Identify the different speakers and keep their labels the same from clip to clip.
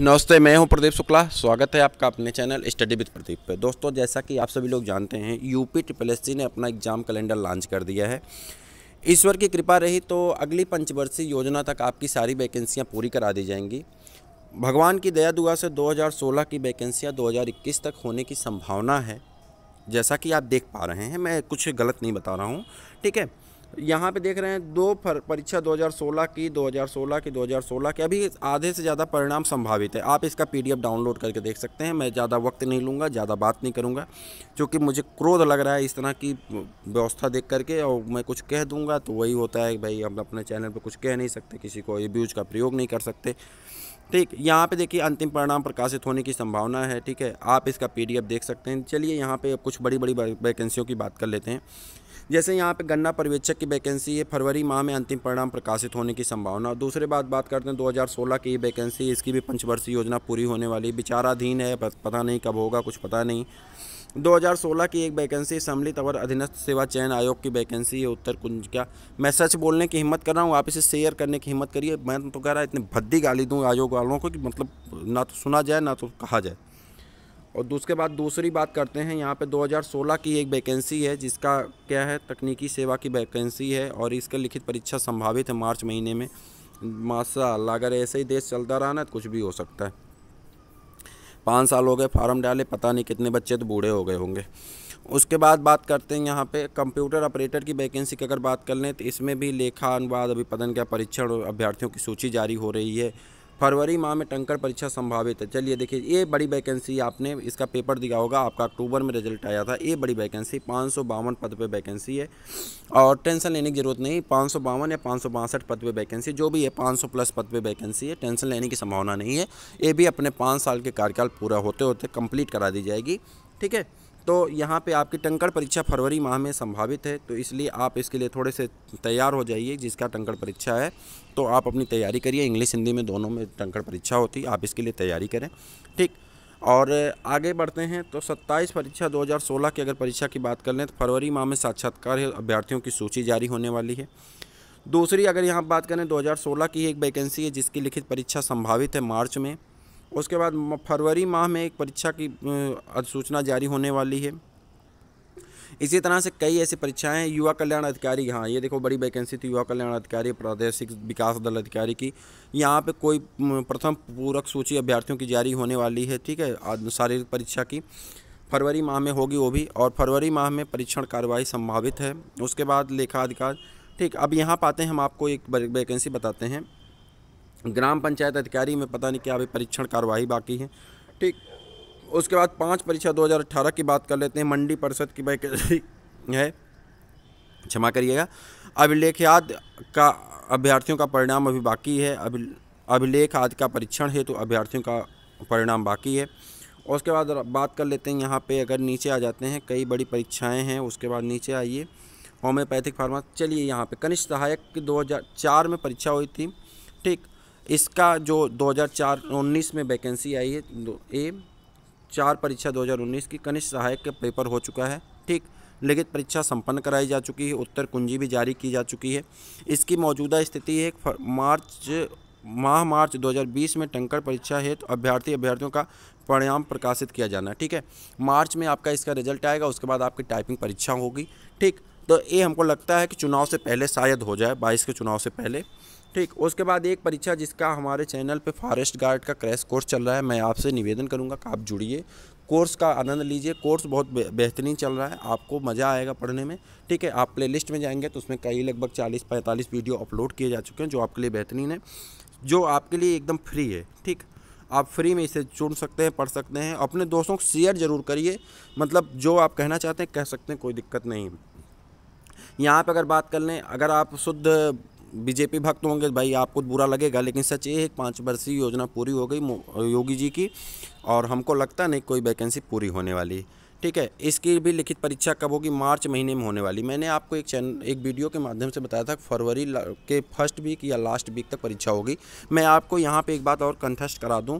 Speaker 1: नमस्ते मैं हूं प्रदीप शुक्ला स्वागत है आपका अपने चैनल स्टडी विद प्रदीप पे दोस्तों जैसा कि आप सभी लोग जानते हैं यूपी ट्रिपल एस ने अपना एग्ज़ाम कैलेंडर लॉन्च कर दिया है ईश्वर की कृपा रही तो अगली पंचवर्षीय योजना तक आपकी सारी वैकेंसियां पूरी करा दी जाएंगी भगवान की दया दुआ से 2016 की वैकेंसियाँ दो तक होने की संभावना है जैसा कि आप देख पा रहे हैं मैं कुछ गलत नहीं बता रहा हूँ ठीक है यहाँ पे देख रहे हैं दो परीक्षा 2016 की 2016 की 2016 के अभी आधे से ज़्यादा परिणाम संभावित है आप इसका पीडीएफ डाउनलोड करके देख सकते हैं मैं ज़्यादा वक्त नहीं लूँगा ज़्यादा बात नहीं करूँगा क्योंकि मुझे क्रोध लग रहा है इस तरह की व्यवस्था देख करके और मैं कुछ कह दूँगा तो वही होता है भाई हम अपने चैनल पर कुछ कह नहीं सकते किसी को एब्यूज का प्रयोग नहीं कर सकते ठीक यहाँ पे देखिए अंतिम परिणाम प्रकाशित होने की संभावना है ठीक है आप इसका पीडीएफ देख सकते हैं चलिए यहाँ पे कुछ बड़ी बड़ी वैकेंसियों की बात कर लेते हैं जैसे यहाँ पे गन्ना पर्यवेक्षक की वैकेंसी है फरवरी माह में अंतिम परिणाम प्रकाशित होने की संभावना दूसरे बात बात करते हैं 2016 की वैकेंसी इसकी भी पंचवर्षीय योजना पूरी होने वाली विचाराधीन है पता नहीं कब होगा कुछ पता नहीं 2016 की एक वैकेंसी सम्मिलित अवर अधीनस्थ सेवा चयन आयोग की वैकेंसी है उत्तर कुंज का मैं सच बोलने की हिम्मत कर रहा हूँ आप इसे शेयर करने की हिम्मत करिए मैं तो कह रहा इतनी भद्दी गाली दूँ आयोग वालों को कि मतलब ना तो सुना जाए ना तो कहा जाए और उसके बाद दूसरी बात करते हैं यहाँ पे 2016 की एक वैकेंसी है जिसका क्या है तकनीकी सेवा की वैकेंसी है और इसका लिखित परीक्षा संभावित है मार्च महीने में माशा अगर ऐसे ही देश चलता रहा ना तो कुछ भी हो सकता है पाँच साल हो गए फार्म डाले पता नहीं कितने बच्चे तो बूढ़े हो गए होंगे उसके बाद बात करते हैं यहाँ पे कंप्यूटर ऑपरेटर की वैकेंसी की अगर बात कर लें तो इसमें भी लेखा अनुवाद अभिपदन का परीक्षण और अभ्यर्थियों की सूची जारी हो रही है फरवरी माह में टंकर परीक्षा संभावित है चलिए देखिए ये बड़ी वैकेंसी आपने इसका पेपर दिया होगा आपका अक्टूबर में रिजल्ट आया था ये बड़ी वैकेंसी पाँच पद पे वैकेंसी है और टेंशन लेने की जरूरत नहीं पाँच या पाँच पद पे वैकेंसी जो भी है 500 प्लस पद पे वैकेंसी है टेंशन लेने की संभावना नहीं है ये भी अपने पाँच साल के कार्यकाल पूरा होते होते कंप्लीट करा दी जाएगी ठीक है तो यहाँ पे आपकी टंकड़ परीक्षा फरवरी माह में संभावित है तो इसलिए आप इसके लिए थोड़े से तैयार हो जाइए जिसका टंकड़ परीक्षा है तो आप अपनी तैयारी करिए इंग्लिश हिंदी में दोनों में टंकड़ परीक्षा होती है आप इसके लिए तैयारी करें ठीक और आगे बढ़ते हैं तो 27 परीक्षा 2016 की अगर परीक्षा की बात कर लें तो फरवरी माह में साक्षात्कार अभ्यर्थियों की सूची जारी होने वाली है दूसरी अगर यहाँ बात करें 2016 की एक वैकेंसी है जिसकी लिखित परीक्षा संभावित है मार्च में उसके बाद फरवरी माह में एक परीक्षा की अधिसूचना जारी होने वाली है इसी तरह से कई ऐसी परीक्षाएं हैं युवा कल्याण अधिकारी हाँ ये देखो बड़ी वैकेंसी थी युवा कल्याण अधिकारी प्रादेशिक विकास दल अधिकारी की यहाँ पे कोई प्रथम पूरक सूची अभ्यर्थियों की जारी होने वाली है ठीक है शारीरिक परीक्षा की फरवरी माह में होगी वो भी और फरवरी माह में परीक्षण कार्यवाही संभावित है उसके बाद लेखा अधिकार ठीक अब यहाँ पाते हैं हम आपको एक वैकेंसी बताते हैं ग्राम पंचायत अधिकारी में पता नहीं क्या अभी परीक्षण कार्यवाही बाकी है ठीक उसके बाद पाँच परीक्षा 2018 की बात कर लेते हैं मंडी परिषद की वैकेंसी है क्षमा करिएगा अभिलेख याद का अभ्यर्थियों का परिणाम अभी बाकी है अभिलेख आदि का परीक्षण है तो अभ्यर्थियों का परिणाम बाकी है उसके बाद बात कर लेते हैं यहाँ पे अगर नीचे आ जाते हैं कई बड़ी परीक्षाएं हैं उसके बाद नीचे आइए होम्योपैथिक फार्मा चलिए यहाँ पे कनिष्ठ सहायक की 2004 में परीक्षा हुई थी ठीक इसका जो 2004-19 में वैकेंसी आई है ए चार परीक्षा 2019 की कनिष्ठ सहायक के पेपर हो चुका है ठीक लिखित परीक्षा संपन्न कराई जा चुकी है उत्तर कुंजी भी जारी की जा चुकी है इसकी मौजूदा स्थिति है मार्च माह मार्च 2020 में टंकर परीक्षा हेतु तो अभ्यर्थी अभ्यर्थियों का परिणाम प्रकाशित किया जाना ठीक है मार्च में आपका इसका रिजल्ट आएगा उसके बाद आपकी टाइपिंग परीक्षा होगी ठीक तो ये हमको लगता है कि चुनाव से पहले शायद हो जाए बाईस के चुनाव से पहले ठीक उसके बाद एक परीक्षा जिसका हमारे चैनल पे फॉरेस्ट गार्ड का क्रैश कोर्स चल रहा है मैं आपसे निवेदन करूँगा कि आप जुड़िए कोर्स का आनंद लीजिए कोर्स बहुत बेहतरीन चल रहा है आपको मज़ा आएगा पढ़ने में ठीक है आप प्लेलिस्ट में जाएंगे तो उसमें कई लगभग 40-45 वीडियो अपलोड किए जा चुके हैं जो आपके लिए बेहतरीन है जो आपके लिए एकदम फ्री है ठीक आप फ्री में इसे चुन सकते हैं पढ़ सकते हैं अपने दोस्तों को शेयर ज़रूर करिए मतलब जो आप कहना चाहते हैं कह सकते हैं कोई दिक्कत नहीं यहाँ पर अगर बात कर लें अगर आप शुद्ध बीजेपी भक्त होंगे भाई आपको बुरा लगेगा लेकिन सच ये है पाँच वर्षीय योजना पूरी हो गई योगी जी की और हमको लगता नहीं कोई वैकेंसी पूरी होने वाली ठीक है इसकी भी लिखित परीक्षा कब होगी मार्च महीने में होने वाली मैंने आपको एक चैन एक वीडियो के माध्यम से बताया था फरवरी के फर्स्ट वीक या लास्ट वीक तक परीक्षा होगी मैं आपको यहाँ पे एक बात और कंठस्ट करा दूँ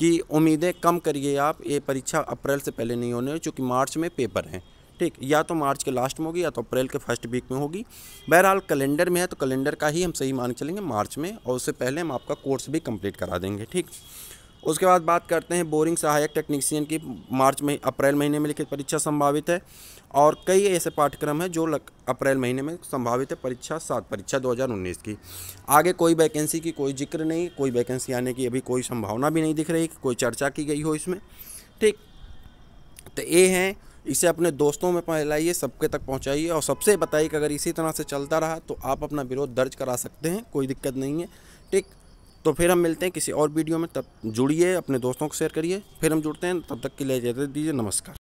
Speaker 1: कि उम्मीदें कम करिए आप ये परीक्षा अप्रैल से पहले नहीं होने चूँकि मार्च में पेपर हैं ठीक या तो मार्च के लास्ट में होगी या तो अप्रैल के फर्स्ट वीक में होगी बहरहाल कैलेंडर में है तो कैलेंडर का ही हम सही मान चलेंगे मार्च में और उससे पहले हम आपका कोर्स भी कंप्लीट करा देंगे ठीक उसके बाद बात करते हैं बोरिंग सहायक टेक्नीशियन की मार्च में अप्रैल महीने में लिखित परीक्षा संभावित है और कई ऐसे पाठ्यक्रम हैं जो अप्रैल महीने में संभावित है परीक्षा सात परीक्षा 2019 की आगे कोई वैकेंसी की कोई जिक्र नहीं कोई वैकेंसी आने की अभी कोई संभावना भी नहीं दिख रही कोई चर्चा की गई हो इसमें ठीक तो ये हैं इसे अपने दोस्तों में फैलाइए सबके तक पहुंचाइए और सबसे बताइए कि अगर इसी तरह से चलता रहा तो आप अपना विरोध दर्ज करा सकते हैं कोई दिक्कत नहीं है ठीक तो फिर हम मिलते हैं किसी और वीडियो में तब जुड़िए अपने दोस्तों को शेयर करिए फिर हम जुड़ते हैं तब तक के लिए इजाज़त दीजिए नमस्कार